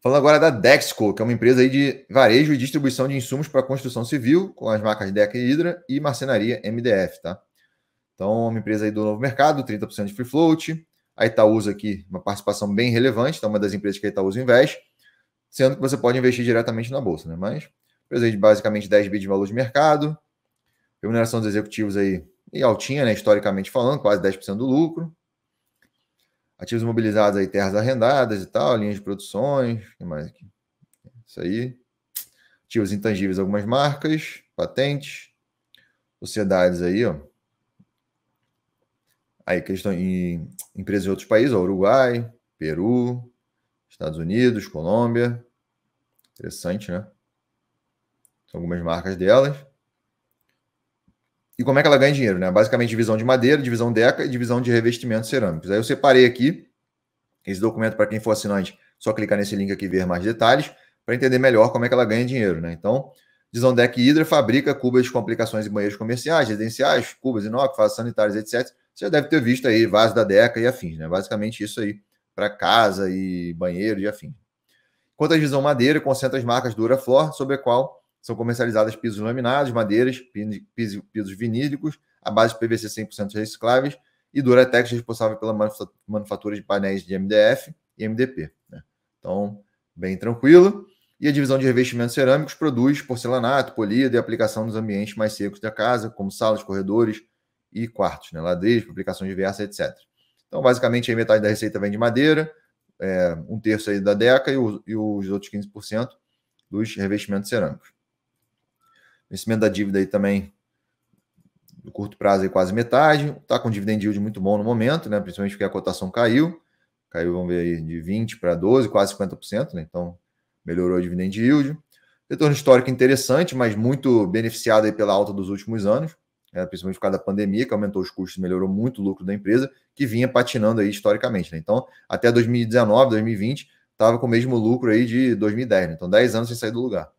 Falando agora da Dexco, que é uma empresa aí de varejo e distribuição de insumos para construção civil, com as marcas Deca e Hydra e marcenaria MDF, tá? Então, é uma empresa aí do novo mercado, 30% de free float. A Itaúsa aqui, uma participação bem relevante, então uma das empresas que a Itaúsa investe, sendo que você pode investir diretamente na bolsa, né? Mas empresa aí de basicamente 10 bi de valor de mercado, remuneração dos executivos aí e altinha, né, historicamente falando, quase 10% do lucro. Ativos imobilizados aí, terras arrendadas e tal, linhas de produções, o que mais aqui? Isso aí. Ativos intangíveis, algumas marcas, patentes, sociedades aí, ó. Aí, questão em empresas de outros países, ó, Uruguai, Peru, Estados Unidos, Colômbia. Interessante, né? São algumas marcas delas e como é que ela ganha dinheiro, né? Basicamente, divisão de madeira, divisão Deca e divisão de revestimentos cerâmicos. Aí eu separei aqui esse documento para quem for assinante, só clicar nesse link aqui e ver mais detalhes para entender melhor como é que ela ganha dinheiro, né? Então, divisão Deca e Hidra fabrica cubas com aplicações em banheiros comerciais, residenciais, cubas inox, fases sanitárias, etc. Você já deve ter visto aí vaso da Deca e afins, né? Basicamente isso aí para casa e banheiro e afins. Quanto à divisão madeira, concentra as marcas Duraflor, sobre a qual são comercializadas pisos laminados, madeiras, pisos, vinílicos, a base de PVC 100% recicláveis e Duratex responsável pela manufatura de painéis de MDF e MDP. Né? Então, bem tranquilo. E a divisão de revestimentos cerâmicos produz porcelanato, polido e aplicação nos ambientes mais secos da casa, como salas, corredores e quartos, né? ladrilhos, publicações diversas, etc. Então, basicamente, aí metade da receita vem de madeira, é, um terço aí da DECA e, o, e os outros 15% dos revestimentos cerâmicos. Vencimento da dívida aí também, no curto prazo, aí quase metade. Está com dividend yield muito bom no momento, né? principalmente porque a cotação caiu. Caiu, vamos ver aí, de 20 para 12, quase 50%, né? então melhorou o dividend yield. Retorno histórico interessante, mas muito beneficiado aí pela alta dos últimos anos, né? principalmente por causa da pandemia, que aumentou os custos, melhorou muito o lucro da empresa, que vinha patinando aí historicamente. Né? Então, até 2019, 2020, estava com o mesmo lucro aí de 2010, né? então 10 anos sem sair do lugar.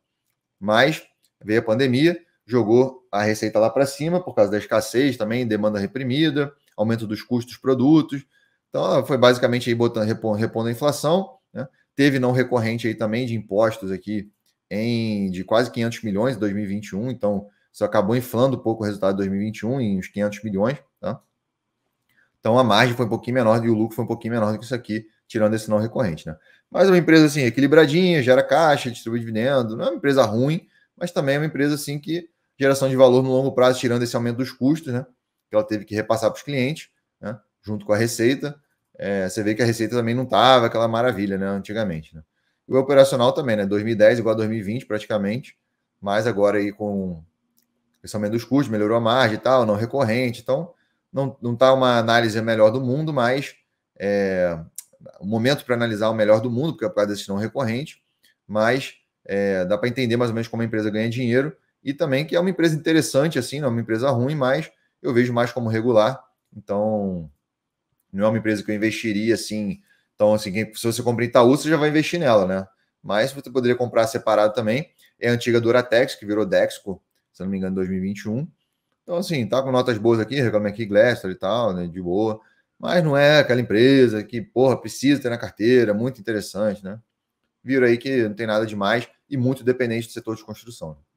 Mas veio a pandemia, jogou a receita lá para cima por causa da escassez também, demanda reprimida, aumento dos custos dos produtos. Então, foi basicamente aí botando, repondo a inflação. Né? Teve não recorrente aí também de impostos aqui em de quase 500 milhões em 2021. Então, isso acabou inflando um pouco o resultado de 2021 em uns 500 milhões. Tá? Então, a margem foi um pouquinho menor e o lucro foi um pouquinho menor do que isso aqui, tirando esse não recorrente. Né? Mas é uma empresa assim, equilibradinha, gera caixa, distribui dividendo. Não é uma empresa ruim, mas também é uma empresa assim que geração de valor no longo prazo, tirando esse aumento dos custos, né? Que ela teve que repassar para os clientes, né? Junto com a receita. É, você vê que a receita também não estava aquela maravilha, né? Antigamente, né? E o operacional também, né? 2010 igual a 2020 praticamente, mas agora aí com esse aumento dos custos, melhorou a margem e tal, não recorrente. Então, não, não tá uma análise melhor do mundo, mas é, o momento para analisar o melhor do mundo, porque é por causa desse não recorrente, mas é, dá para entender mais ou menos como a empresa ganha dinheiro e também que é uma empresa interessante, assim, não é uma empresa ruim, mas eu vejo mais como regular. Então, não é uma empresa que eu investiria assim. Então, assim, se você comprar Itaú, você já vai investir nela, né? Mas você poderia comprar separado também. É a antiga Duratex, que virou Dexco, se não me engano, em 2021. Então, assim, tá com notas boas aqui, reclama aqui Glaster e tal, né? De boa. Mas não é aquela empresa que, porra, precisa ter na carteira, muito interessante, né? vira aí que não tem nada demais e muito dependente do setor de construção. Né?